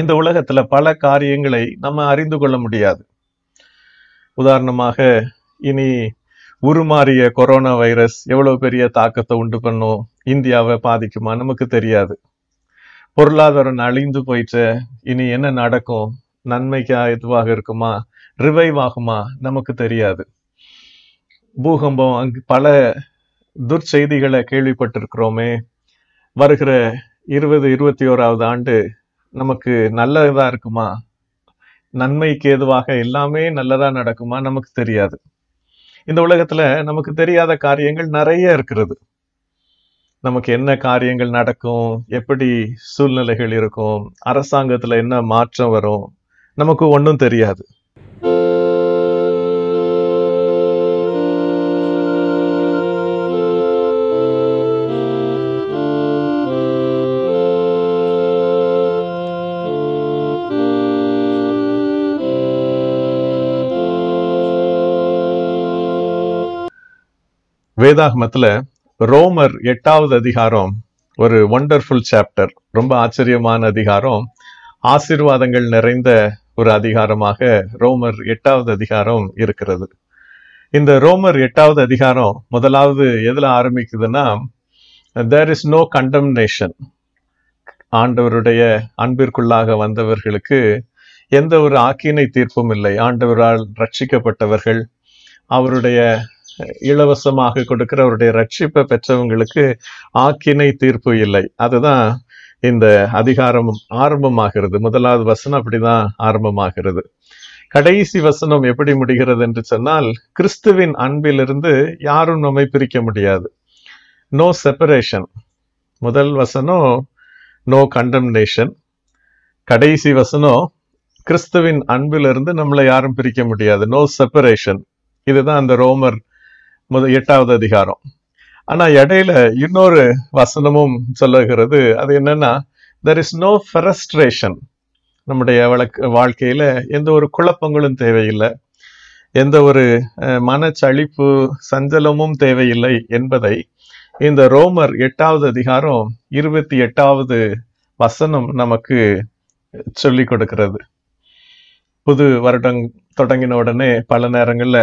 இந்த உலகத்துல பல காரியங்களை நம்ம அறிந்து கொள்ள முடியாது உதாரணமாக இனி உருமாறிய கொரோனா வைரஸ் எவ்வளவு பெரிய தாக்கத்தை உண்டு பண்ணும் இந்தியாவை பாதிக்குமா நமக்கு தெரியாது பொருளாதாரம் அழிந்து போயிட்டு இனி என்ன நடக்கும் நன்மைக்கா எதுவாக இருக்குமா ரிவைவ் ஆகுமா நமக்கு தெரியாது பூகம்பம் அங்கு பல துர்ச்செய்திகளை கேள்விப்பட்டிருக்கிறோமே வருகிற இருபது இருபத்தி ஓராவது ஆண்டு நமக்கு நல்லதாக இருக்குமா நன்மைக்கு ஏதுவாக எல்லாமே நல்லதா நடக்குமா நமக்கு தெரியாது இந்த உலகத்துல நமக்கு தெரியாத காரியங்கள் நிறைய இருக்கிறது நமக்கு என்ன காரியங்கள் நடக்கும் எப்படி சூழ்நிலைகள் இருக்கும் அரசாங்கத்தில் என்ன மாற்றம் வரும் நமக்கு ஒன்றும் தெரியாது வேதாகமத்தில் ரோமர் எட்டாவது அதிகாரம் ஒரு ஒண்டர்ஃபுல் சாப்டர் ரொம்ப ஆச்சரியமான அதிகாரம் ஆசிர்வாதங்கள் நிறைந்த ஒரு அதிகாரமாக ரோமர் எட்டாவது அதிகாரம் இருக்கிறது இந்த ரோமர் எட்டாவது அதிகாரம் முதலாவது எதில் ஆரம்பிக்குதுன்னா தேர் இஸ் நோ கண்டம்னேஷன் ஆண்டவருடைய அன்பிற்குள்ளாக வந்தவர்களுக்கு எந்த ஒரு ஆக்கினை தீர்ப்பும் இல்லை ஆண்டவரால் ரட்சிக்கப்பட்டவர்கள் அவருடைய இலவசமாக கொடுக்கிற அவருடைய ரட்சிப்பை பெற்றவங்களுக்கு ஆக்கினை தீர்ப்பு இல்லை அதுதான் இந்த அதிகாரம் ஆரம்பமாகிறது முதலாவது வசனம் அப்படிதான் ஆரம்பமாகிறது கடைசி வசனம் எப்படி முடிகிறது என்று சொன்னால் கிறிஸ்துவின் அன்பிலிருந்து யாரும் நம்மை பிரிக்க முடியாது நோ செப்பரேஷன் முதல் வசனம் நோ கண்டம்னேஷன் கடைசி வசனம் கிறிஸ்துவின் அன்பிலிருந்து நம்மளை யாரும் பிரிக்க முடியாது நோ செப்பரேஷன் இதுதான் அந்த ரோமர் முதல் எட்டாவது அதிகாரம் ஆனா இடையில இன்னொரு வசனமும் சொல்லுகிறது அது என்னன்னா தெர் இஸ் நோ ஃபெரஸ்ட்ரேஷன் நம்முடைய வழக்கு வாழ்க்கையில எந்த ஒரு குழப்பங்களும் தேவையில்லை எந்த ஒரு மனச்சளிப்பு சஞ்சலமும் தேவையில்லை என்பதை இந்த ரோமர் எட்டாவது அதிகாரம் இருபத்தி எட்டாவது வசனம் நமக்கு சொல்லிக் கொடுக்கிறது புது வருடம் தொடங்கின உடனே பல நேரங்களில்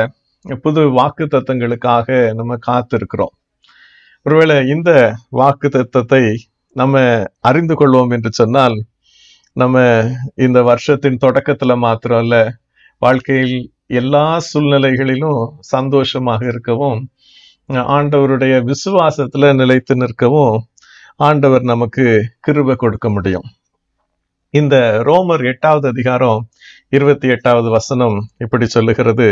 புது வாக்கு தத்தங்களுக்காக நம்ம காத்திருக்கிறோம் ஒருவேளை இந்த வாக்கு தத்தத்தை நம்ம அறிந்து கொள்வோம் என்று சொன்னால் நம்ம இந்த வருஷத்தின் தொடக்கத்துல மாத்திரம் அல்ல வாழ்க்கையில் எல்லா சூழ்நிலைகளிலும் சந்தோஷமாக இருக்கவும் ஆண்டவருடைய விசுவாசத்துல நிலைத்து நிற்கவும் ஆண்டவர் நமக்கு கிருபை கொடுக்க முடியும் இந்த ரோமர் எட்டாவது அதிகாரம் இருபத்தி எட்டாவது வசனம் இப்படி சொல்லுகிறது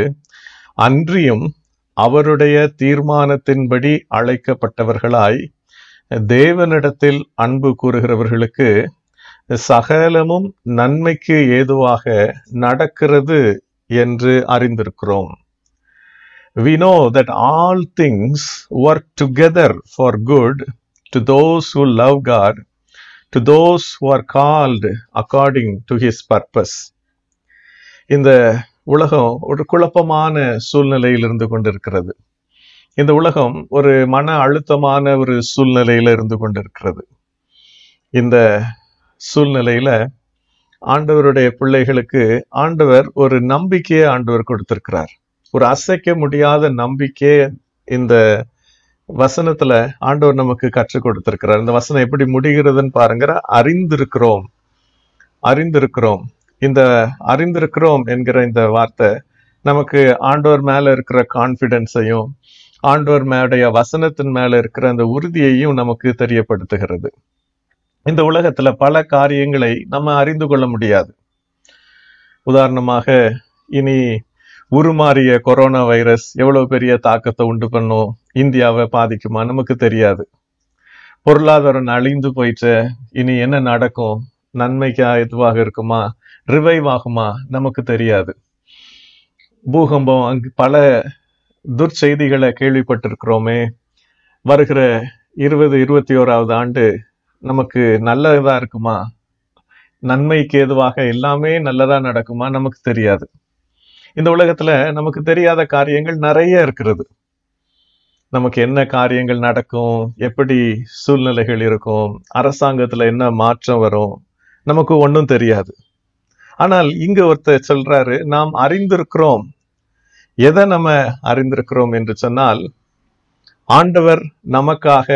அன்றியும் அவருடைய தீர்மானத்தின்படி அழைக்கப்பட்டவர்களாய் தேவனிடத்தில் அன்பு கூறுகிறவர்களுக்கு சகலமும் நன்மைக்கு ஏதுவாக நடக்கிறது என்று அறிந்திருக்கிறோம் we know that all things work together for good to those who love God to those who are called according to his purpose இந்த உலகம் ஒரு குழப்பமான சூழ்நிலையில் இருந்து கொண்டிருக்கிறது இந்த உலகம் ஒரு மன அழுத்தமான ஒரு சூழ்நிலையில் இருந்து கொண்டிருக்கிறது இந்த சூழ்நிலையில் ஆண்டவருடைய பிள்ளைகளுக்கு ஆண்டவர் ஒரு நம்பிக்கையை ஆண்டவர் கொடுத்திருக்கிறார் ஒரு அசைக்க முடியாத நம்பிக்கையை இந்த வசனத்துல ஆண்டவர் நமக்கு கற்றுக் கொடுத்திருக்கிறார் இந்த வசனம் எப்படி முடிகிறதுன்னு பாருங்கிற அறிந்திருக்கிறோம் அறிந்திருக்கிறோம் இந்த அறிந்திருக்கிறோம் என்கிற இந்த வார்த்தை நமக்கு ஆண்டோர் மேல இருக்கிற கான்ஃபிடென்ஸையும் ஆண்டோர் மேடைய வசனத்தின் மேல இருக்கிற அந்த உறுதியையும் நமக்கு தெரியப்படுத்துகிறது இந்த உலகத்துல பல காரியங்களை நம்ம அறிந்து கொள்ள முடியாது உதாரணமாக இனி உருமாறிய கொரோனா வைரஸ் எவ்வளவு பெரிய தாக்கத்தை உண்டு பண்ணும் இந்தியாவை பாதிக்குமா நமக்கு தெரியாது பொருளாதாரம் அழிந்து போயிட்டு இனி என்ன நடக்கும் நன்மைக்கா எதுவாக இருக்குமா ரிவைவ் ஆகுமா நமக்கு தெரியாது பூகம்பம் அங்கு பல துர்ச்செய்திகளை கேள்விப்பட்டிருக்கிறோமே வருகிற இருபது இருபத்தி ஓராவது ஆண்டு நமக்கு நல்லதாக இருக்குமா நன்மைக்கு ஏதுவாக எல்லாமே நல்லதாக நடக்குமா நமக்கு தெரியாது இந்த உலகத்தில் நமக்கு தெரியாத காரியங்கள் நிறைய இருக்கிறது நமக்கு என்ன காரியங்கள் நடக்கும் எப்படி சூழ்நிலைகள் இருக்கும் அரசாங்கத்தில் என்ன மாற்றம் வரும் நமக்கு ஒன்றும் தெரியாது ஆனால் இங்க ஒருத்தர் சொல்றாரு நாம் அறிந்திருக்கிறோம் எதை நம்ம அறிந்திருக்கிறோம் என்று சொன்னால் ஆண்டவர் நமக்காக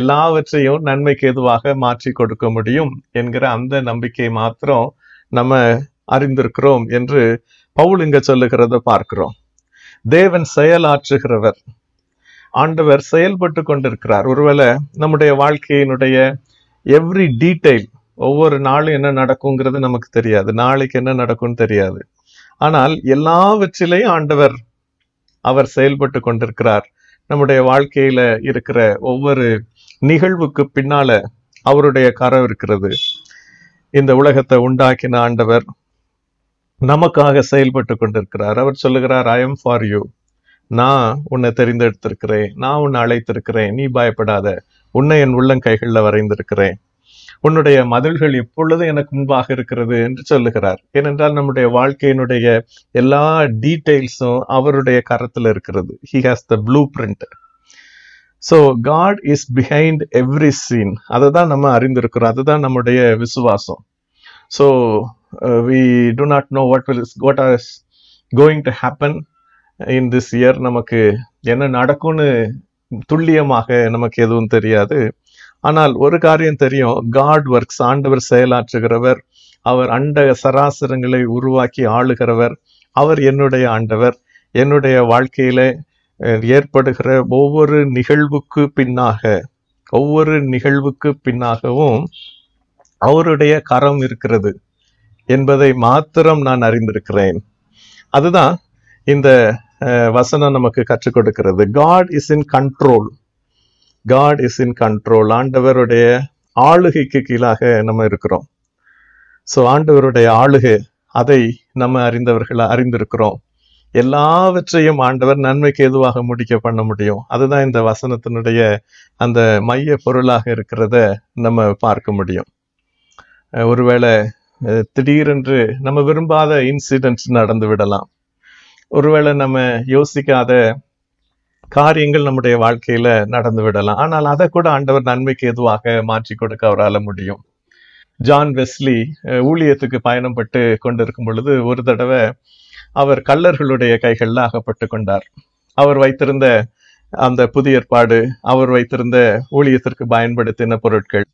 எல்லாவற்றையும் நன்மைக்கு எதுவாக மாற்றி கொடுக்க முடியும் என்கிற அந்த நம்பிக்கை மாத்திரம் நம்ம அறிந்திருக்கிறோம் என்று பவுல் இங்க சொல்லுகிறத பார்க்கிறோம் தேவன் செயலாற்றுகிறவர் ஆண்டவர் செயல்பட்டு கொண்டிருக்கிறார் ஒருவேளை நம்முடைய வாழ்க்கையினுடைய எவ்ரி டீட்டெயில் ஒவ்வொரு நாளும் என்ன நடக்குங்கிறது நமக்கு தெரியாது நாளைக்கு என்ன நடக்கும்னு தெரியாது ஆனால் எல்லாவற்றிலையும் ஆண்டவர் அவர் செயல்பட்டு கொண்டிருக்கிறார் நம்முடைய வாழ்க்கையில இருக்கிற ஒவ்வொரு நிகழ்வுக்கு பின்னால அவருடைய கரம் இருக்கிறது இந்த உலகத்தை உண்டாக்கின ஆண்டவர் நமக்காக செயல்பட்டு கொண்டிருக்கிறார் அவர் சொல்லுகிறார் ஐ எம் ஃபார் யூ நான் உன்னை தெரிந்தெடுத்திருக்கிறேன் நான் உன்னை அழைத்திருக்கிறேன் நீ பயப்படாத உன்னை என் உள்ளங்கைகளில் வரைந்திருக்கிறேன் உன்னுடைய மதில்கள் இப்பொழுது எனக்கு முன்பாக இருக்கிறது என்று சொல்லுகிறார் ஏனென்றால் நம்முடைய வாழ்க்கையினுடைய எல்லா டீட்டெயில்ஸும் அவருடைய கரத்தில் இருக்கிறது he has the blueprint so God is behind every scene அதை தான் நம்ம அறிந்திருக்கிறோம் அதுதான் நம்முடைய விசுவாசம் so we do not know what will what are going to happen in this year நமக்கு என்ன நடக்கும்னு துல்லியமாக நமக்கு எதுவும் தெரியாது ஆனால் ஒரு காரியம் தெரியும் காட் ஒர்க்ஸ் ஆண்டவர் செயலாற்றுகிறவர் அவர் அண்ட சராசரங்களை உருவாக்கி ஆளுகிறவர் அவர் என்னுடைய ஆண்டவர் என்னுடைய வாழ்க்கையில ஏற்படுகிற ஒவ்வொரு நிகழ்வுக்கு பின்னாக ஒவ்வொரு நிகழ்வுக்கு பின்னாகவும் அவருடைய கரம் இருக்கிறது என்பதை மாத்திரம் நான் அறிந்திருக்கிறேன் அதுதான் இந்த வசனம் நமக்கு கற்றுக் கொடுக்கிறது God is in control God is in control ஆண்டவருடைய ஆளுகைக்கு கீழாக நம்ம இருக்கிறோம் ஸோ ஆண்டவருடைய ஆளுகை அதை நம்ம அறிந்தவர்கள் அறிந்திருக்கிறோம் எல்லாவற்றையும் ஆண்டவர் நன்மைக்கு எதுவாக முடிக்க பண்ண முடியும் அதுதான் இந்த வசனத்தினுடைய அந்த மைய பொருளாக இருக்கிறத நம்ம பார்க்க முடியும் ஒருவேளை திடீரென்று நம்ம விரும்பாத இன்சிடென்ட்ஸ் நடந்து விடலாம் ஒருவேளை நம்ம யோசிக்காத காரியங்கள் நம்முடைய வாழ்க்கையில நடந்து விடலாம் ஆனால் அதை கூட ஆண்டவர் நன்மைக்கு எதுவாக மாற்றி கொடுக்க அவரால் முடியும் ஜான் வெஸ்லி ஊழியத்துக்கு பயணம் பட்டு கொண்டிருக்கும் பொழுது ஒரு தடவை அவர் கள்ளர்களுடைய கைகளில் அகப்பட்டு கொண்டார் அவர் வைத்திருந்த அந்த புதிய ஏற்பாடு அவர் வைத்திருந்த ஊழியத்திற்கு பயன்படுத்தின பொருட்கள்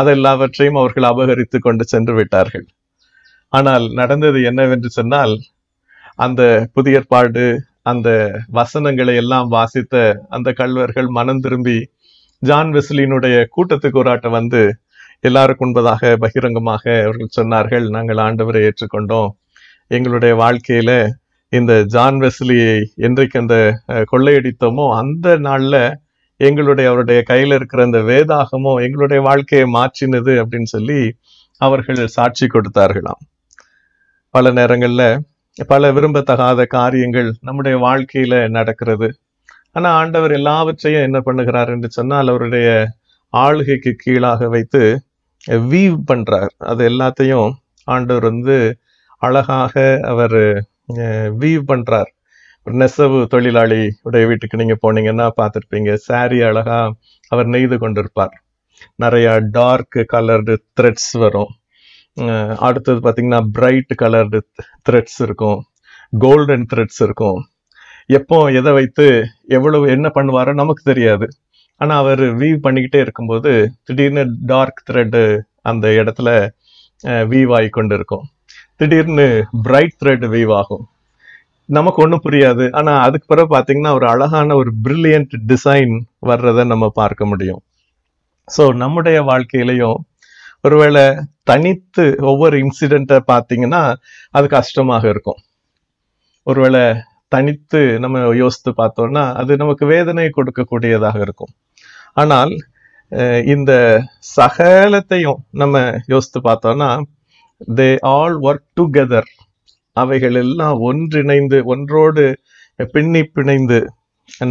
அதெல்லாவற்றையும் அவர்கள் அபகரித்து கொண்டு சென்று விட்டார்கள் ஆனால் நடந்தது என்னவென்று சொன்னால் அந்த புதிய ஏற்பாடு அந்த வசனங்களை எல்லாம் வாசித்த அந்த கல்வர்கள் மனம் திரும்பி ஜான் வெஸ்லினுடைய கூட்டத்துக்கு ஒராட்ட வந்து எல்லாருக்கும் உண்பதாக பகிரங்கமாக அவர்கள் சொன்னார்கள் நாங்கள் ஆண்டவரை ஏற்றுக்கொண்டோம் எங்களுடைய வாழ்க்கையில இந்த ஜான் வெஸ்லியை என்றைக்கு அந்த கொள்ளையடித்தோமோ அந்த நாள்ல எங்களுடைய அவருடைய கையில இருக்கிற அந்த வேதாகமோ எங்களுடைய வாழ்க்கையை மாற்றினது அப்படின்னு சொல்லி அவர்கள் சாட்சி கொடுத்தார்களாம் பல நேரங்கள்ல பல விரும்பத்தகாத காரியங்கள் நம்முடைய வாழ்க்கையில நடக்கிறது ஆனா ஆண்டவர் எல்லாவற்றையும் என்ன பண்ணுகிறார் என்று சொன்னால் அவருடைய ஆளுகைக்கு கீழாக வைத்து வீவ் பண்றார் அது எல்லாத்தையும் ஆண்டவர் வந்து அழகாக அவர் வீவ் பண்றார் நெசவு தொழிலாளி உடைய வீட்டுக்கு நீங்க போனீங்கன்னா பார்த்துருப்பீங்க சாரி அழகா அவர் நெய்து கொண்டிருப்பார் நிறைய டார்க் கலர்டு த்ரெட்ஸ் வரும் அடுத்தது பார்த்தீங்கன்னா பிரைட் கலர்டு த்ரெட்ஸ் இருக்கும் கோல்டன் த்ரெட்ஸ் இருக்கும் எப்போ எதை வைத்து எவ்வளவு என்ன பண்ணுவாரோ நமக்கு தெரியாது ஆனால் அவர் வீவ் பண்ணிக்கிட்டே இருக்கும்போது திடீர்னு டார்க் த்ரெட்டு அந்த இடத்துல வீவ் ஆகி கொண்டு இருக்கும் திடீர்னு பிரைட் த்ரெட் வீவ் ஆகும் நமக்கு ஒன்றும் புரியாது ஆனால் அதுக்கு பிறகு பார்த்தீங்கன்னா ஒரு அழகான ஒரு பிரில்லியன்ட் டிசைன் வர்றதை நம்ம பார்க்க முடியும் ஸோ நம்முடைய வாழ்க்கையிலையும் ஒருவேளை தனித்து ஒவ்வொரு இன்சிடென்ட்டை பார்த்தீங்கன்னா அது கஷ்டமாக இருக்கும் ஒருவேளை தனித்து நம்ம யோசித்து பார்த்தோம்னா அது நமக்கு வேதனை கொடுக்கக்கூடியதாக இருக்கும் ஆனால் இந்த சகலத்தையும் நம்ம யோசித்து பார்த்தோம்னா தே ஆல் ஒர்க் டுகெதர் அவைகள் எல்லாம் ஒன்றிணைந்து ஒன்றோடு பின்னி பிணைந்து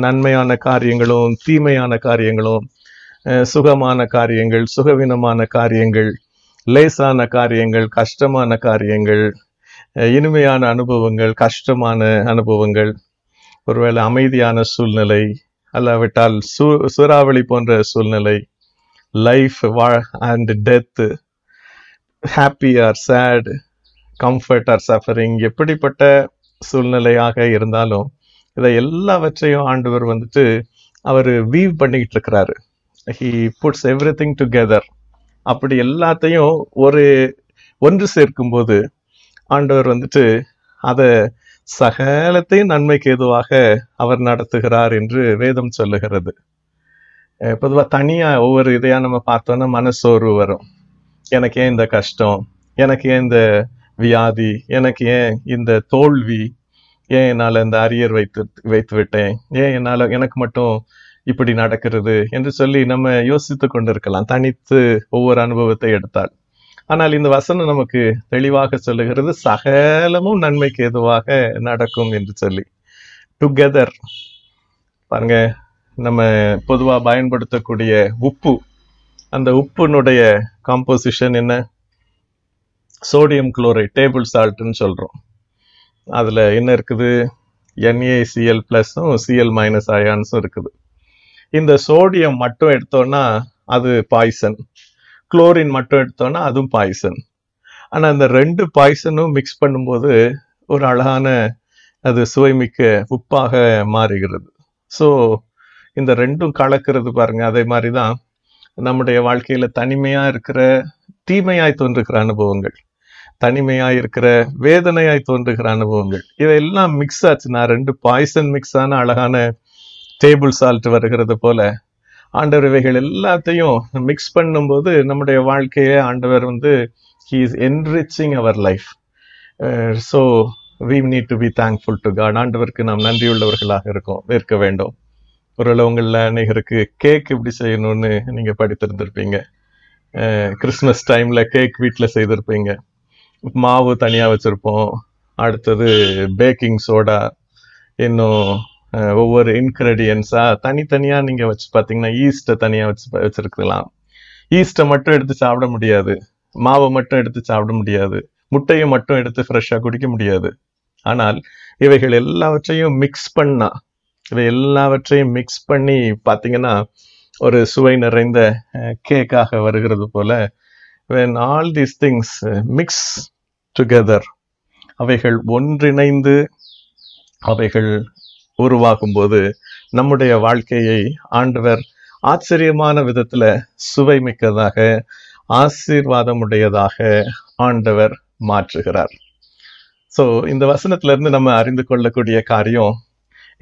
நன்மையான காரியங்களும் தீமையான காரியங்களும் சுகமான காரியங்கள் சுகவீனமான காரியங்கள் லேசான காரியங்கள் கஷ்டமான காரியங்கள் இனிமையான அனுபவங்கள் கஷ்டமான அனுபவங்கள் ஒருவேளை அமைதியான சூழ்நிலை அல்லாவிட்டால் சூ சூறாவளி போன்ற சூழ்நிலை லைஃப் வா and death happy or sad comfort or suffering எப்படிப்பட்ட சூழ்நிலையாக இருந்தாலும் இதை எல்லாவற்றையும் ஆண்டவர் வந்துட்டு அவர் வீவ் பண்ணிக்கிட்டு இருக்கிறாரு he puts everything together அப்படி எல்லாத்தையும் ஒரு ஒன்று சேர்க்கும்போது ஆண்டவர் வந்துட்டு அதை சகலத்தையும் நன்மைக்கு எதுவாக அவர் நடத்துகிறார் என்று வேதம் சொல்லுகிறது பொதுவாக தனியாக ஒவ்வொரு இதையாக நம்ம பார்த்தோன்னா மனசோர்வு வரும் எனக்கு ஏன் இந்த கஷ்டம் எனக்கு ஏன் இந்த வியாதி எனக்கு ஏன் இந்த தோல்வி ஏன் என்னால் இந்த அரியர் வைத்து வைத்து விட்டேன் ஏன் என்னால் எனக்கு மட்டும் இப்படி நடக்கிறது என்று சொல்லி நம்ம யோசித்து கொண்டிருக்கலாம் தனித்து ஒவ்வொரு அனுபவத்தை எடுத்தால் ஆனால் இந்த வசனம் நமக்கு தெளிவாக சொல்லுகிறது சகலமும் நன்மைக்கு எதுவாக நடக்கும் என்று சொல்லி டுகெதர் பாருங்க நம்ம பொதுவாக பயன்படுத்தக்கூடிய உப்பு அந்த உப்புனுடைய காம்போசிஷன் என்ன சோடியம் குளோரைட் டேபிள் சால்ட்டுன்னு சொல்கிறோம் அதில் என்ன இருக்குது என்ஏசிஎல் ப்ளஸ்ஸும் சிஎல் மைனஸ் அயான்ஸும் இருக்குது இந்த சோடியம் மட்டும் எடுத்தோம்னா அது பாய்சன் குளோரின் மட்டும் எடுத்தோம்னா அதுவும் பாய்சன் ஆனால் அந்த ரெண்டு பாய்சனும் மிக்ஸ் பண்ணும்போது ஒரு அழகான அது சுவைமிக்க உப்பாக மாறுகிறது ஸோ இந்த ரெண்டும் கலக்கிறது பாருங்கள் அதே மாதிரி தான் நம்முடைய வாழ்க்கையில் தனிமையாக இருக்கிற தீமையாய் தோன்றுகிற அனுபவங்கள் தனிமையாக இருக்கிற வேதனையாய் தோன்றுகிற அனுபவங்கள் இதெல்லாம் மிக்ஸ் ஆச்சு நான் ரெண்டு பாய்சன் மிக்ஸ் ஆன அழகான டேபிள் சால்ட் வருகிறது போல ஆண்டவர் இவைகள் எல்லாத்தையும் மிக்ஸ் பண்ணும்போது நம்முடைய வாழ்க்கையை ஆண்டவர் வந்து he is enriching our life so we need to be thankful to God ஆண்டவருக்கு நாம் நன்றியுள்ளவர்களாக இருக்கோம் இருக்க வேண்டும் ஒருவேளை உங்களில் அநேகருக்கு கேக் எப்படி செய்யணும்னு நீங்கள் படித்திருந்திருப்பீங்க கிறிஸ்மஸ் டைமில் கேக் வீட்டில் செய்திருப்பீங்க மாவு தனியாக வச்சுருப்போம் அடுத்தது பேக்கிங் சோடா இன்னும் ஒவ்வொரு இன்கிரீடியன்ஸா தனித்தனியாக நீங்கள் வச்சு பார்த்தீங்கன்னா ஈஸ்ட்டை தனியாக வச்சு வச்சுருக்கலாம் ஈஸ்ட்டை மட்டும் எடுத்து சாப்பிட முடியாது மாவை மட்டும் எடுத்து சாப்பிட முடியாது முட்டையை மட்டும் எடுத்து ஃப்ரெஷ்ஷாக குடிக்க முடியாது ஆனால் இவைகள் எல்லாவற்றையும் மிக்ஸ் பண்ணா இவை எல்லாவற்றையும் மிக்ஸ் பண்ணி பார்த்தீங்கன்னா ஒரு சுவை நிறைந்த கேக்காக வருகிறது போல when all these things mix together அவைகள் ஒன்றிணைந்து அவைகள் உருவாகும் போது நம்முடைய வாழ்க்கையை ஆண்டவர் ஆச்சரியமான விதத்தில் சுவை மிக்கதாக ஆசீர்வாதமுடையதாக ஆண்டவர் மாற்றுகிறார் ஸோ இந்த வசனத்திலிருந்து நம்ம அறிந்து கொள்ளக்கூடிய காரியம்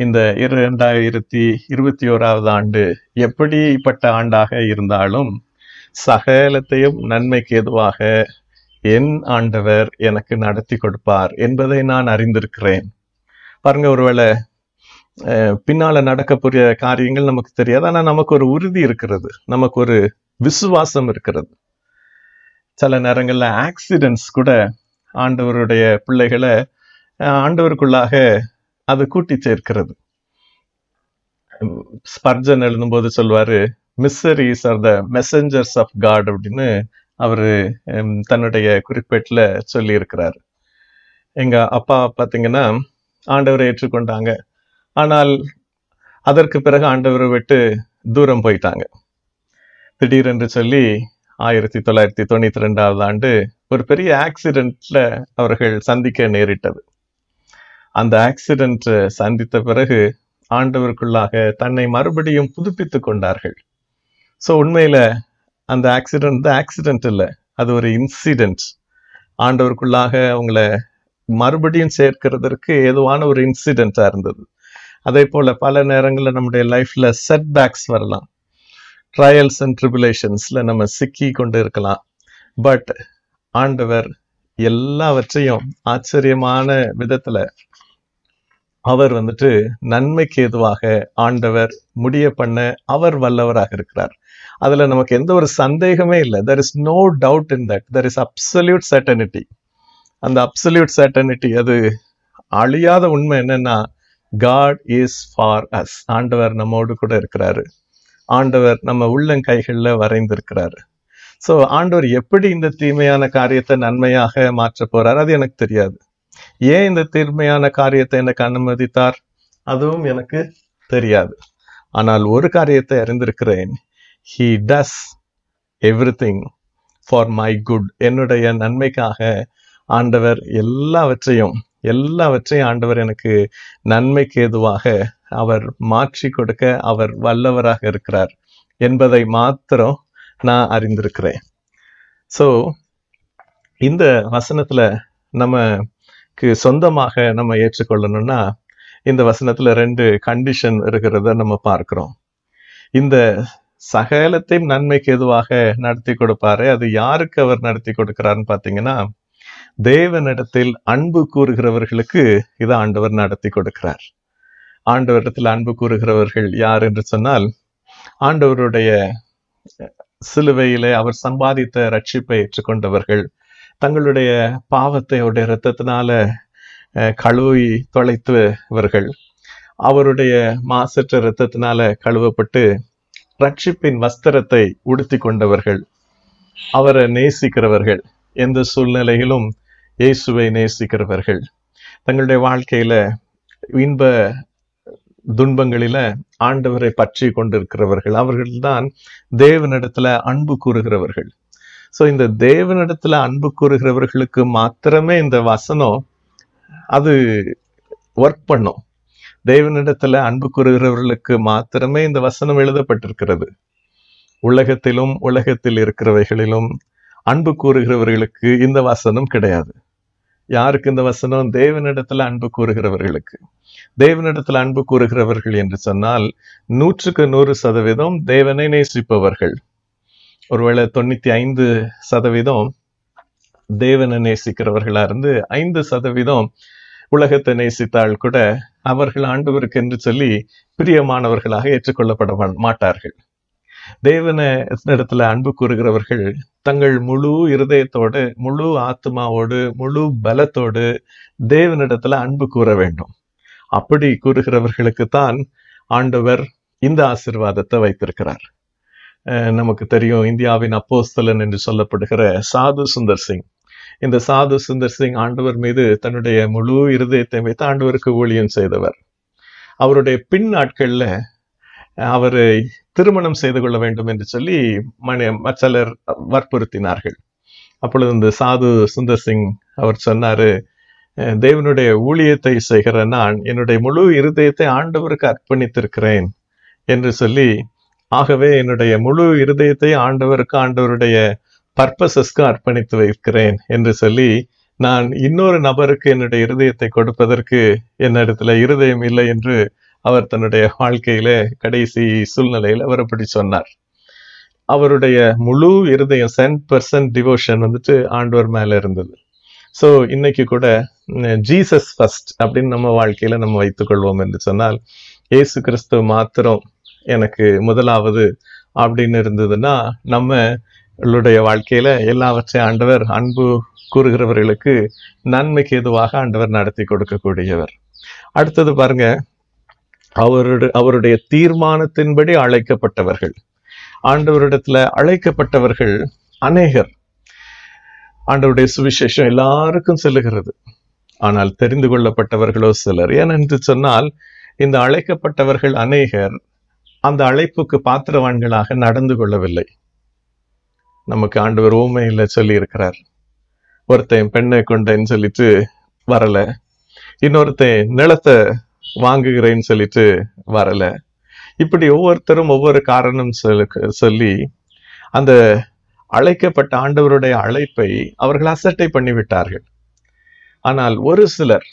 இந்த இரண்டாயிரத்தி இருபத்தி ஓராவது ஆண்டு எப்படிப்பட்ட ஆண்டாக இருந்தாலும் சகலத்தையும் நன்மைக்கு எதுவாக என் ஆண்டவர் எனக்கு நடத்தி கொடுப்பார் என்பதை நான் அறிந்திருக்கிறேன் பாருங்க ஒருவேளை பின்னால நடக்கக்கூடிய காரியங்கள் நமக்கு தெரியாது ஆனா நமக்கு ஒரு உறுதி இருக்கிறது நமக்கு ஒரு விசுவாசம் இருக்கிறது சில நேரங்கள்ல ஆக்சிடென்ட்ஸ் கூட ஆண்டவருடைய பிள்ளைகளை ஆண்டவருக்குள்ளாக அது கூட்டி சேர்க்கிறது ஸ்பர்ஜன் எழுதும்போது சொல்வாரு miseries are the messengers of God அப்படின்னு அவர் தன்னுடைய குறிப்பேட்டில் சொல்லியிருக்கிறார் எங்கள் அப்பா பார்த்தீங்கன்னா ஆண்டவரை ஏற்றுக்கொண்டாங்க ஆனால் அதற்கு பிறகு ஆண்டவரை விட்டு தூரம் போயிட்டாங்க திடீரென்று சொல்லி ஆயிரத்தி தொள்ளாயிரத்தி தொண்ணூற்றி ரெண்டாவது ஆண்டு ஒரு பெரிய ஆக்சிடென்ட்ல அவர்கள் சந்திக்க நேரிட்டது அந்த ஆக்சிடென்ட் சந்தித்த பிறகு ஆண்டவருக்குள்ளாக தன்னை மறுபடியும் புதுப்பித்து கொண்டார்கள் ஸோ உண்மையில அந்த ஆக்சிடென்ட் ஆக்சிடென்ட் இல்லை அது ஒரு இன்சிடென்ட் ஆண்டவருக்குள்ளாக அவங்கள மறுபடியும் சேர்க்கிறதற்கு ஏதுவான ஒரு இன்சிடென்டா இருந்தது அதே போல் பல நேரங்களில் நம்முடைய லைஃப்பில் செட் பேக்ஸ் வரலாம் ட்ரையல்ஸ் அண்ட் ட்ரிபுலேஷன்ஸில் நம்ம சிக்கி கொண்டு இருக்கலாம் பட் ஆண்டவர் எல்லாவற்றையும் ஆச்சரியமான விதத்தில் அவர் வந்துட்டு நன்மைக்கு எதுவாக ஆண்டவர் முடிய பண்ண அவர் வல்லவராக இருக்கிறார் அதில் நமக்கு எந்த ஒரு சந்தேகமே இல்லை there is no doubt in that there is absolute certainty அந்த அப்சல்யூட் சர்டனிட்டி அது அழியாத உண்மை என்னன்னா காட் இஸ் ஃபார் அஸ் ஆண்டவர் நம்மோடு கூட இருக்கிறாரு ஆண்டவர் நம்ம உள்ளங்கைகளில் வரைந்திருக்கிறாரு ஸோ ஆண்டவர் எப்படி இந்த தீமையான காரியத்தை நன்மையாக மாற்ற போறார் அது எனக்கு தெரியாது ஏன் இந்த தீர்மையான காரியத்தை எனக்கு அனுமதித்தார் அதுவும் எனக்கு தெரியாது ஆனால் ஒரு காரியத்தை அறிந்திருக்கிறேன் he does everything for my good என்னுடைய நன்மைக்காக ஆண்டவர் எல்லாவற்றையும் எல்லாவற்றையும் ஆண்டவர் எனக்கு நன்மைக்கு ஏதுவாக அவர் மாற்றி கொடுக்க அவர் வல்லவராக இருக்கிறார் என்பதை மாத்திரம் நான் அறிந்திருக்கிறேன் ஸோ இந்த வசனத்தில் நமக்கு சொந்தமாக நம்ம ஏற்றுக்கொள்ளணும்னா இந்த வசனத்தில் ரெண்டு கண்டிஷன் இருக்கிறத நம்ம பார்க்குறோம் இந்த சகலத்தையும் நன்மைக்கு எதுவாக நடத்தி கொடுப்பாரு அது யாருக்கு அவர் நடத்தி கொடுக்கிறாருன்னு பார்த்தீங்கன்னா தேவனிடத்தில் அன்பு கூறுகிறவர்களுக்கு இதை ஆண்டவர் நடத்தி கொடுக்கிறார் ஆண்டவரிடத்தில் அன்பு கூறுகிறவர்கள் யார் என்று சொன்னால் ஆண்டவருடைய சிலுவையிலே அவர் சம்பாதித்த ரட்சிப்பை ஏற்றுக்கொண்டவர்கள் தங்களுடைய பாவத்தை அவருடைய இரத்தத்தினால கழுவி தொலைத்தவர்கள் அவருடைய மாசற்ற இரத்தத்தினால கழுவப்பட்டு ரட்சிப்பின் வஸ்திரத்தை உடுத்தி கொண்டவர்கள் அவரை நேசிக்கிறவர்கள் எந்த சூழ்நிலையிலும் இயேசுவை நேசிக்கிறவர்கள் தங்களுடைய வாழ்க்கையில இன்ப துன்பங்களில ஆண்டவரை பற்றி கொண்டிருக்கிறவர்கள் அவர்கள் தான் தேவனிடத்துல அன்பு கூறுகிறவர்கள் ஸோ இந்த தேவனிடத்துல அன்பு கூறுகிறவர்களுக்கு மாத்திரமே இந்த வசனம் அது ஒர்க் பண்ணும் தேவனிடத்துல அன்பு கூறுகிறவர்களுக்கு மாத்திரமே இந்த வசனம் எழுதப்பட்டிருக்கிறது உலகத்திலும் உலகத்தில் இருக்கிறவைகளிலும் அன்பு கூறுகிறவர்களுக்கு இந்த வசனம் கிடையாது யாருக்கு இந்த வசனம் தேவனிடத்துல அன்பு கூறுகிறவர்களுக்கு தேவனிடத்தில் அன்பு கூறுகிறவர்கள் என்று சொன்னால் நூற்றுக்கு நூறு சதவீதம் தேவனை நேசிப்பவர்கள் ஒருவேளை தொண்ணூத்தி ஐந்து சதவீதம் தேவனை நேசிக்கிறவர்களா இருந்து ஐந்து சதவீதம் உலகத்தை நேசித்தால் கூட அவர்கள் ஆண்டவருக்கு என்று சொல்லி பிரியமானவர்களாக ஏற்றுக்கொள்ளப்பட மாட்டார்கள் தேவன இடத்துல அன்பு கூறுகிறவர்கள் தங்கள் முழு இருதயத்தோடு முழு ஆத்மாவோடு முழு பலத்தோடு தேவனிடத்துல அன்பு கூற வேண்டும் அப்படி கூறுகிறவர்களுக்கு தான் ஆண்டவர் இந்த ஆசிர்வாதத்தை வைத்திருக்கிறார் நமக்கு தெரியும் இந்தியாவின் அப்போஸ்தலன் என்று சொல்லப்படுகிற சாது சுந்தர் சிங் இந்த சாது சுந்தர் சிங் ஆண்டவர் மீது தன்னுடைய முழு இருதயத்தை வைத்து ஆண்டவருக்கு ஊழியம் செய்தவர் அவருடைய பின் நாட்களில் அவரை திருமணம் செய்து கொள்ள வேண்டும் என்று சொல்லி மணி மற்றலர் வற்புறுத்தினார்கள் அப்பொழுது இந்த சாது சுந்தர் சிங் அவர் சொன்னாரு தேவனுடைய ஊழியத்தை செய்கிற நான் என்னுடைய முழு இருதயத்தை ஆண்டவருக்கு அர்ப்பணித்திருக்கிறேன் என்று சொல்லி ஆகவே என்னுடைய முழு இருதயத்தை ஆண்டவருக்கு ஆண்டவருடைய பர்பசஸ்க்கு அர்ப்பணித்து வைக்கிறேன் என்று சொல்லி நான் இன்னொரு நபருக்கு என்னுடைய இருதயத்தை கொடுப்பதற்கு என்னிடத்துல இருதயம் இல்லை என்று அவர் தன்னுடைய வாழ்க்கையில கடைசி சூழ்நிலையில அவர் அப்படி சொன்னார் அவருடைய முழு இருதயம் சென் பர்சன்ட் டிவோஷன் வந்துட்டு ஆண்டவர் மேல இருந்தது ஸோ இன்னைக்கு கூட ஜீசஸ் ஃபர்ஸ்ட் அப்படின்னு நம்ம வாழ்க்கையில நம்ம வைத்துக்கொள்வோம் என்று சொன்னால் ஏசு கிறிஸ்து மாத்திரம் எனக்கு முதலாவது அப்படின்னு இருந்ததுன்னா நம்மளுடைய வாழ்க்கையில எல்லாவற்றையும் ஆண்டவர் அன்பு கூறுகிறவர்களுக்கு நன்மைக்கு எதுவாக ஆண்டவர் நடத்தி கொடுக்கக்கூடியவர் அடுத்தது பாருங்க அவருடைய அவருடைய தீர்மானத்தின்படி அழைக்கப்பட்டவர்கள் ஆண்டவரிடத்துல அழைக்கப்பட்டவர்கள் அநேகர் ஆண்டவருடைய சுவிசேஷம் எல்லாருக்கும் செல்லுகிறது ஆனால் தெரிந்து கொள்ளப்பட்டவர்களோ சிலர் ஏனென்று சொன்னால் இந்த அழைக்கப்பட்டவர்கள் அநேகர் அந்த அழைப்புக்கு பாத்திரவான்களாக நடந்து கொள்ளவில்லை நமக்கு ஆண்டவர் சொல்லி சொல்லியிருக்கிறார் ஒருத்தன் பெண்ணை கொண்டேன்னு சொல்லிட்டு வரல இன்னொருத்தன் நிலத்தை வாங்குகிறேன்னு சொல்லிட்டு வரல இப்படி ஒவ்வொருத்தரும் ஒவ்வொரு காரணம் சொல்லி அந்த அழைக்கப்பட்ட ஆண்டவருடைய அழைப்பை அவர்கள் அசட்டை பண்ணிவிட்டார்கள் ஆனால் ஒரு சிலர்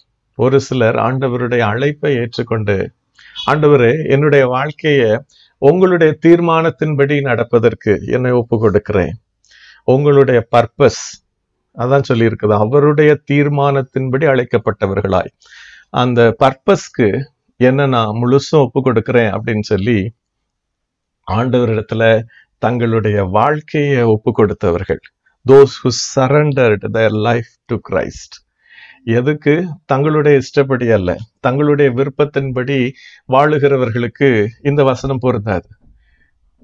ஒரு சிலர் ஆண்டவருடைய அழைப்பை ஏற்றுக்கொண்டு ஆண்டவரே என்னுடைய வாழ்க்கையை உங்களுடைய தீர்மானத்தின்படி நடப்பதற்கு என்னை ஒப்பு கொடுக்கிறேன் உங்களுடைய பர்பஸ் அதான் சொல்லியிருக்குது அவருடைய தீர்மானத்தின்படி அழைக்கப்பட்டவர்களாய் அந்த பர்பஸ்க்கு என்ன நான் முழுசும் ஒப்பு கொடுக்குறேன் அப்படின்னு சொல்லி ஆண்டவரிடத்துல தங்களுடைய வாழ்க்கையை ஒப்பு கொடுத்தவர்கள் those who surrendered their life to Christ எதுக்கு தங்களுடைய இஷ்டப்படி அல்ல தங்களுடைய விருப்பத்தின்படி வாழுகிறவர்களுக்கு இந்த வசனம் பொருந்தாது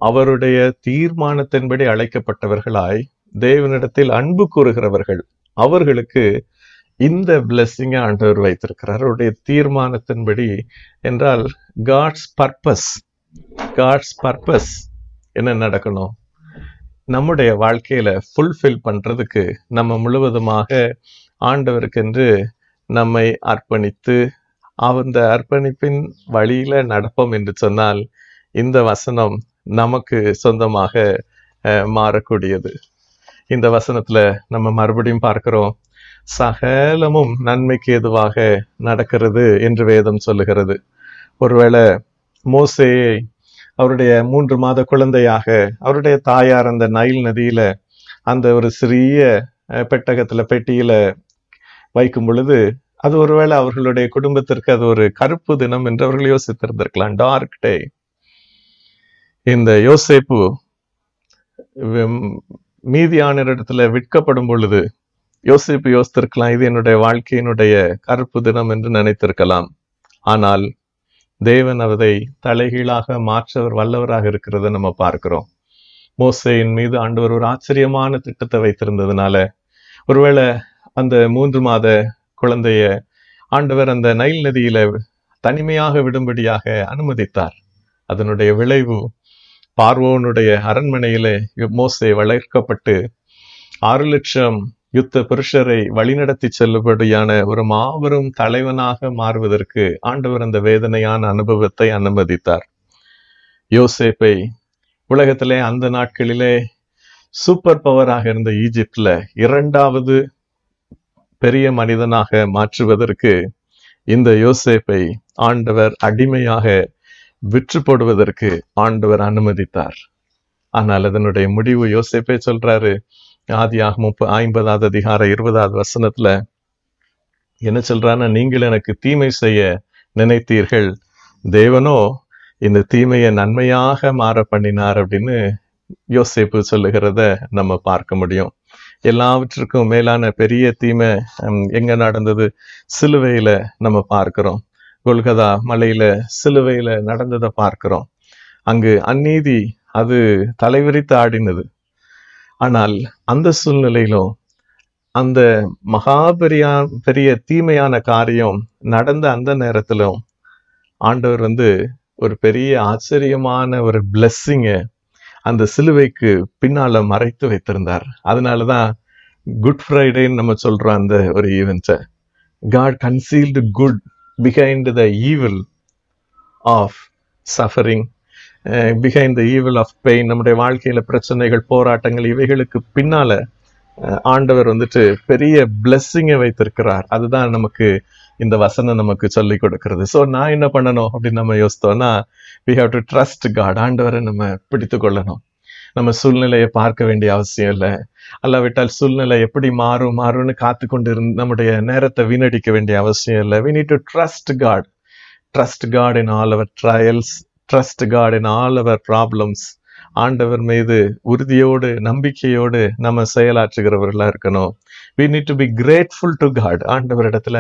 அவருடைய தீர்மானத்தின்படி அழைக்கப்பட்டவர்களாய் தேவனிடத்தில் அன்பு கூறுகிறவர்கள் அவர்களுக்கு இந்த பிளெஸ்ஸிங்கை ஆண்டவர் வைத்திருக்கிறார் அவருடைய தீர்மானத்தின்படி என்றால் காட்ஸ் பர்பஸ் காட்ஸ் பர்பஸ் என்ன நடக்கணும் நம்முடைய வாழ்க்கையில ஃபுல்ஃபில் பண்றதுக்கு நம்ம முழுவதுமாக ஆண்டவருக்கென்று நம்மை அர்ப்பணித்து அந்த அர்ப்பணிப்பின் வழியில நடப்போம் என்று சொன்னால் இந்த வசனம் நமக்கு சொந்தமாக மாறக்கூடியது இந்த வசனத்துல நம்ம மறுபடியும் பார்க்கிறோம் சகலமும் நன்மைக்கு எதுவாக நடக்கிறது என்று வேதம் சொல்லுகிறது ஒருவேளை மோசேயை அவருடைய மூன்று மாத குழந்தையாக அவருடைய தாயார் அந்த நைல் நதியில அந்த ஒரு சிறிய பெட்டகத்துல பெட்டியில வைக்கும் பொழுது அது ஒருவேளை அவர்களுடைய குடும்பத்திற்கு அது ஒரு கருப்பு தினம் என்று அவர்கள் யோசித்திருந்திருக்கலாம் டார்க் டே இந்த யோசேப்பு இடத்துல விற்கப்படும் பொழுது யோசிப்பு யோசித்திருக்கலாம் இது என்னுடைய வாழ்க்கையினுடைய கருப்பு தினம் என்று நினைத்திருக்கலாம் ஆனால் தேவன் அதை தலைகீழாக மாற்றவர் வல்லவராக இருக்கிறத நம்ம பார்க்கிறோம் மோசையின் மீது ஆண்டவர் ஒரு ஆச்சரியமான திட்டத்தை வைத்திருந்ததுனால ஒருவேளை அந்த மூன்று மாத குழந்தைய ஆண்டவர் அந்த நைல் நதியில தனிமையாக விடும்படியாக அனுமதித்தார் அதனுடைய விளைவு பார்வோனுடைய அரண்மனையிலே மோசை வளர்க்கப்பட்டு ஆறு லட்சம் யுத்த புருஷரை வழிநடத்தி செல்லுபடியான ஒரு மாபெரும் தலைவனாக மாறுவதற்கு ஆண்டவர் அந்த வேதனையான அனுபவத்தை அனுமதித்தார் யோசேப்பை உலகத்திலே அந்த நாட்களிலே சூப்பர் பவராக இருந்த ஈஜிப்டில் இரண்டாவது பெரிய மனிதனாக மாற்றுவதற்கு இந்த யோசேப்பை ஆண்டவர் அடிமையாக விற்று போடுவதற்கு ஆண்டவர் அனுமதித்தார் ஆனால் அதனுடைய முடிவு யோசேப்பே சொல்றாரு ஆதியாக முப்ப ஐம்பதாவது அதிகார இருபதாவது வசனத்துல என்ன சொல்றான்னா நீங்கள் எனக்கு தீமை செய்ய நினைத்தீர்கள் தேவனோ இந்த தீமையை நன்மையாக மாற பண்ணினார் அப்படின்னு யோசிப்பு சொல்லுகிறத நம்ம பார்க்க முடியும் எல்லாவற்றிற்கும் மேலான பெரிய தீமை எங்க நடந்தது சிலுவையில நம்ம பார்க்கிறோம் கொல்கதா மலையில சிலுவையில நடந்ததை பார்க்கிறோம் அங்கு அந்நீதி அது தலைவிரித்து ஆடினது ஆனால் அந்த சூழ்நிலையிலும் அந்த மகா பெரிய தீமையான காரியம் நடந்த அந்த நேரத்திலும் ஆண்டவர் வந்து ஒரு பெரிய ஆச்சரியமான ஒரு பிளஸ்ஸிங்க அந்த சிலுவைக்கு பின்னால் மறைத்து வைத்திருந்தார் அதனால தான் குட் ஃப்ரைடேன்னு நம்ம சொல்கிறோம் அந்த ஒரு ஈவெண்ட்டை God concealed good behind the evil of suffering behind the evil of pain நம்முடைய வாழ்க்கையில பிரச்சனைகள் போராட்டங்கள் இவைகளுக்கு பின்னால eh, ஆண்டவர் வந்துட்டு பெரிய பிளெஸ்ஸிங்கை வைத்திருக்கிறார் அதுதான் நமக்கு இந்த வசனம் நமக்கு சொல்லி கொடுக்கறது ஸோ நான் என்ன பண்ணணும் அப்படின்னு நம்ம யோசித்தோம்னா we have to trust God ஆண்டவரை நம்ம பிடித்து கொள்ளணும் நம்ம சூழ்நிலையை பார்க்க வேண்டிய அவசியம் இல்லை அல்லாவிட்டால் சூழ்நிலை எப்படி மாறும் மாறும்னு காத்து கொண்டு இருந்து நம்முடைய நேரத்தை வீணடிக்க வேண்டிய அவசியம் இல்லை we need to trust God trust God in all our trials trust God in all our problems ஆண்டவர் மீது உறுதியோடு நம்பிக்கையோடு நம்ம செயலாற்றுகிறவர்களாக இருக்கணும் we need to be grateful to God ஆண்டவரிடத்துல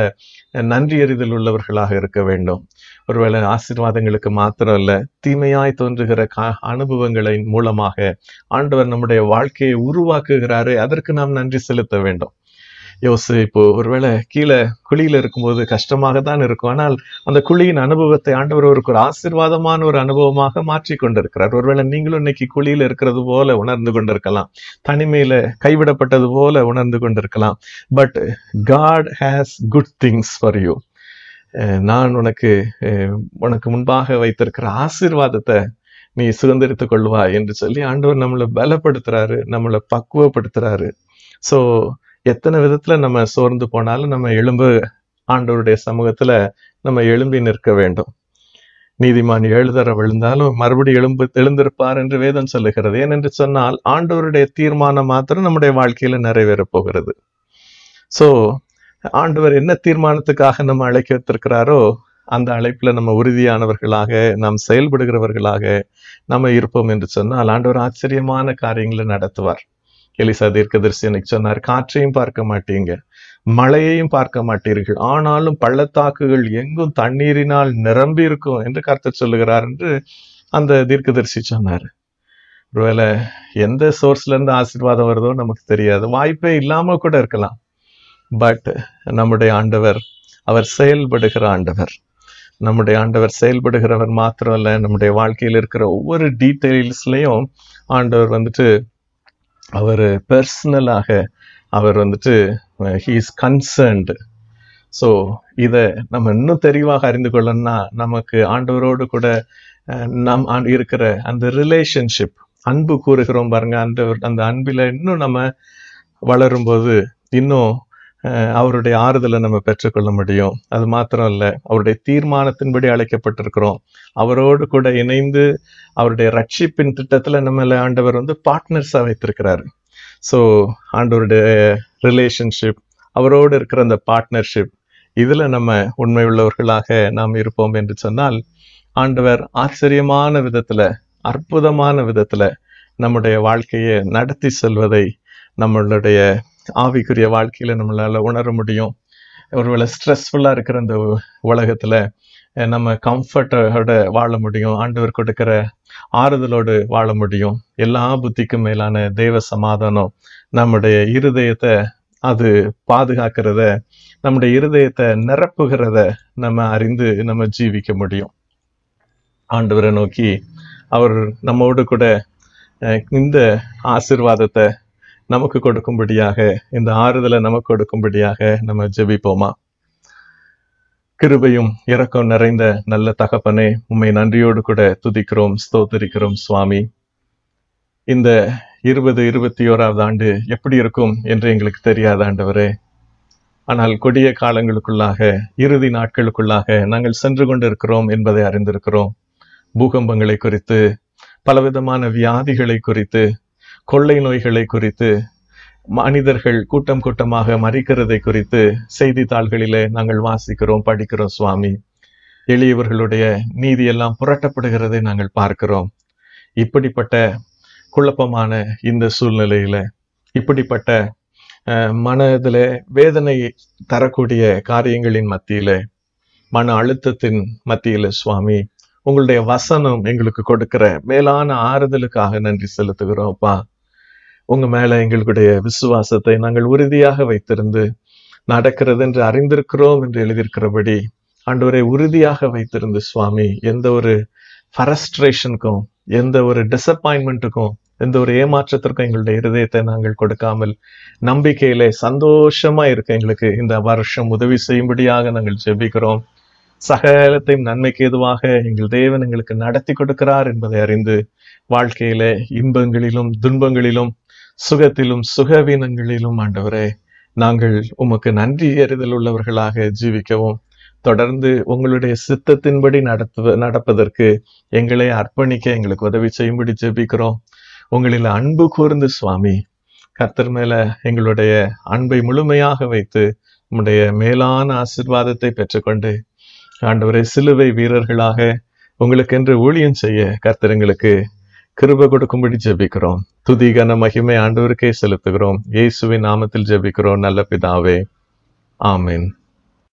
நன்றி அறிதல் உள்ளவர்களாக இருக்க வேண்டும் ஒருவேளை ஆசீர்வாதங்களுக்கு மாத்திரம் அல்ல தீமையாய் தோன்றுகிற கா அனுபவங்களின் மூலமாக ஆண்டவர் நம்முடைய வாழ்க்கையை உருவாக்குகிறாரு அதற்கு நாம் நன்றி செலுத்த வேண்டும் யோசு இப்போ ஒருவேளை கீழே குழியில இருக்கும்போது கஷ்டமாக தான் இருக்கும் ஆனால் அந்த குழியின் அனுபவத்தை ஆண்டவர் ஒரு ஆசிர்வாதமான ஒரு அனுபவமாக மாற்றி கொண்டிருக்கிறார் ஒருவேளை நீங்களும் இன்னைக்கு குழியில இருக்கிறது போல உணர்ந்து கொண்டிருக்கலாம் தனிமையில கைவிடப்பட்டது போல உணர்ந்து கொண்டிருக்கலாம் but God has good things for you நான் உனக்கு உனக்கு முன்பாக வைத்திருக்கிற ஆசீர்வாதத்தை நீ சுதந்திரித்து கொள்வா என்று சொல்லி ஆண்டவர் நம்மளை பலப்படுத்துறாரு நம்மளை பக்குவப்படுத்துறாரு ஸோ எத்தனை விதத்துல நம்ம சோர்ந்து போனாலும் நம்ம எழும்பு ஆண்டவருடைய சமூகத்துல நம்ம எழும்பி நிற்க வேண்டும் நீதிமான் எழுதற விழுந்தாலும் மறுபடியும் எழும்பு எழுந்திருப்பார் என்று வேதம் சொல்லுகிறது ஏனென்று சொன்னால் ஆண்டவருடைய தீர்மானம் மாத்திரம் நம்முடைய வாழ்க்கையில நிறைவேறப் போகிறது ஸோ ஆண்டவர் என்ன தீர்மானத்துக்காக நம்ம அழைக்க வைத்திருக்கிறாரோ அந்த அழைப்புல நம்ம உறுதியானவர்களாக நாம் செயல்படுகிறவர்களாக நம்ம இருப்போம் என்று சொன்னால் ஆண்டவர் ஆச்சரியமான காரியங்களை நடத்துவார் எலிசா எனக்கு சொன்னார் காற்றையும் பார்க்க மாட்டீங்க மழையையும் பார்க்க மாட்டீர்கள் ஆனாலும் பள்ளத்தாக்குகள் எங்கும் தண்ணீரினால் நிரம்பி இருக்கும் என்று கருத்தை சொல்லுகிறார் என்று அந்த தீர்க்கதரிசி சொன்னார் ஒருவேளை எந்த சோர்ஸ்ல இருந்து ஆசீர்வாதம் வருதோ நமக்கு தெரியாது வாய்ப்பே இல்லாம கூட இருக்கலாம் பட் நம்முடைய ஆண்டவர் அவர் செயல்படுகிற ஆண்டவர் நம்முடைய ஆண்டவர் செயல்படுகிறவர் மாத்திரம் இல்லை நம்முடைய வாழ்க்கையில் இருக்கிற ஒவ்வொரு டீட்டெயில்ஸ்லையும் ஆண்டவர் வந்துட்டு அவர் பர்சனலாக அவர் வந்துட்டு ஹீஸ் கன்சர்ன்டு ஸோ இதை நம்ம இன்னும் தெளிவாக அறிந்து கொள்ளணும்னா நமக்கு ஆண்டவரோடு கூட நம் இருக்கிற அந்த ரிலேஷன்ஷிப் அன்பு கூறுகிறோம் பாருங்க அந்த அந்த அன்பில் இன்னும் நம்ம வளரும்போது இன்னும் அவருடைய ஆறுதலை நம்ம பெற்றுக்கொள்ள முடியும் அது மாத்திரம் இல்லை அவருடைய தீர்மானத்தின்படி அழைக்கப்பட்டிருக்கிறோம் அவரோடு கூட இணைந்து அவருடைய ரட்சிப்பின் திட்டத்தில் நம்மளை ஆண்டவர் வந்து பார்ட்னர்ஸாக வைத்திருக்கிறாரு ஸோ ஆண்டவருடைய ரிலேஷன்ஷிப் அவரோடு இருக்கிற அந்த பார்ட்னர்ஷிப் இதில் நம்ம உண்மை உள்ளவர்களாக நாம் இருப்போம் என்று சொன்னால் ஆண்டவர் ஆச்சரியமான விதத்தில் அற்புதமான விதத்தில் நம்முடைய வாழ்க்கையை நடத்தி செல்வதை நம்மளுடைய ஆவிக்குரிய வாழ்க்கையில நம்மளால உணர முடியும் ஒருவேளை ஸ்ட்ரெஸ்ஃபுல்லா இருக்கிற இந்த உலகத்துல நம்ம கம்ஃபர்ட்டோட வாழ முடியும் ஆண்டவர் கொடுக்கிற ஆறுதலோடு வாழ முடியும் எல்லா புத்திக்கும் மேலான தெய்வ சமாதானம் நம்முடைய இருதயத்தை அது பாதுகாக்கிறத நம்முடைய இருதயத்தை நிரப்புகிறத நம்ம அறிந்து நம்ம ஜீவிக்க முடியும் ஆண்டவரை நோக்கி அவர் நம்மோடு கூட இந்த ஆசிர்வாதத்தை நமக்கு கொடுக்கும்படியாக இந்த ஆறுதலை நமக்கு கொடுக்கும்படியாக நம்ம ஜெபிப்போமா கிருபையும் இறக்கம் நிறைந்த நல்ல தகப்பனே உண்மை நன்றியோடு கூட துதிக்கிறோம் ஸ்தோத்தரிக்கிறோம் சுவாமி இந்த இருபது இருபத்தி ஓராவது ஆண்டு எப்படி இருக்கும் என்று எங்களுக்கு தெரியாத ஆண்டவரே ஆனால் கொடிய காலங்களுக்குள்ளாக இறுதி நாட்களுக்குள்ளாக நாங்கள் சென்று கொண்டிருக்கிறோம் என்பதை அறிந்திருக்கிறோம் பூகம்பங்களை குறித்து பலவிதமான வியாதிகளை குறித்து கொள்ளை நோய்களை குறித்து மனிதர்கள் கூட்டம் கூட்டமாக மறிக்கிறதை குறித்து செய்தித்தாள்களிலே நாங்கள் வாசிக்கிறோம் படிக்கிறோம் சுவாமி எளியவர்களுடைய நீதி எல்லாம் புரட்டப்படுகிறதை நாங்கள் பார்க்கிறோம் இப்படிப்பட்ட குழப்பமான இந்த சூழ்நிலையில இப்படிப்பட்ட மனதில் வேதனை தரக்கூடிய காரியங்களின் மத்தியில மன அழுத்தத்தின் மத்தியில சுவாமி உங்களுடைய வசனம் எங்களுக்கு கொடுக்கிற மேலான ஆறுதலுக்காக நன்றி செலுத்துகிறோம் அப்பா உங்க மேல எங்களுடைய விசுவாசத்தை நாங்கள் உறுதியாக வைத்திருந்து நடக்கிறது என்று அறிந்திருக்கிறோம் என்று எழுதியிருக்கிறபடி ஆண்டவரை உறுதியாக வைத்திருந்து சுவாமி எந்த ஒரு ஃபரஸ்ட்ரேஷனுக்கும் எந்த ஒரு டிசப்பாயின்மெண்ட்டுக்கும் எந்த ஒரு ஏமாற்றத்திற்கும் எங்களுடைய இருதயத்தை நாங்கள் கொடுக்காமல் நம்பிக்கையிலே சந்தோஷமா இருக்க எங்களுக்கு இந்த வருஷம் உதவி செய்யும்படியாக நாங்கள் ஜெபிக்கிறோம் சகலத்தையும் நன்மைக்கு எதுவாக எங்கள் தேவன் எங்களுக்கு நடத்தி கொடுக்கிறார் என்பதை அறிந்து வாழ்க்கையில இன்பங்களிலும் துன்பங்களிலும் சுகத்திலும் சுகவீனங்களிலும் ஆண்டவரே நாங்கள் உமக்கு நன்றி எறிதல் உள்ளவர்களாக ஜீவிக்கவும் தொடர்ந்து உங்களுடைய சித்தத்தின்படி நடத்து நடப்பதற்கு எங்களை அர்ப்பணிக்க எங்களுக்கு உதவி செய்யும்படி ஜெபிக்கிறோம் உங்களில் அன்பு கூர்ந்து சுவாமி கர்த்தர் மேல எங்களுடைய அன்பை முழுமையாக வைத்து உம்முடைய மேலான ஆசிர்வாதத்தை பெற்றுக்கொண்டு ஆண்டவரை சிலுவை வீரர்களாக உங்களுக்கென்று ஊழியம் செய்ய கர்த்தர் எங்களுக்கு கிருப கொடுக்கும்படி ஜெபிக்கிறோம் துதிகன மகிமை ஆண்டவருக்கே செலுத்துகிறோம் இயேசுவின் நாமத்தில் ஜெபிக்கிறோம் நல்ல பிதாவே ஆமீன்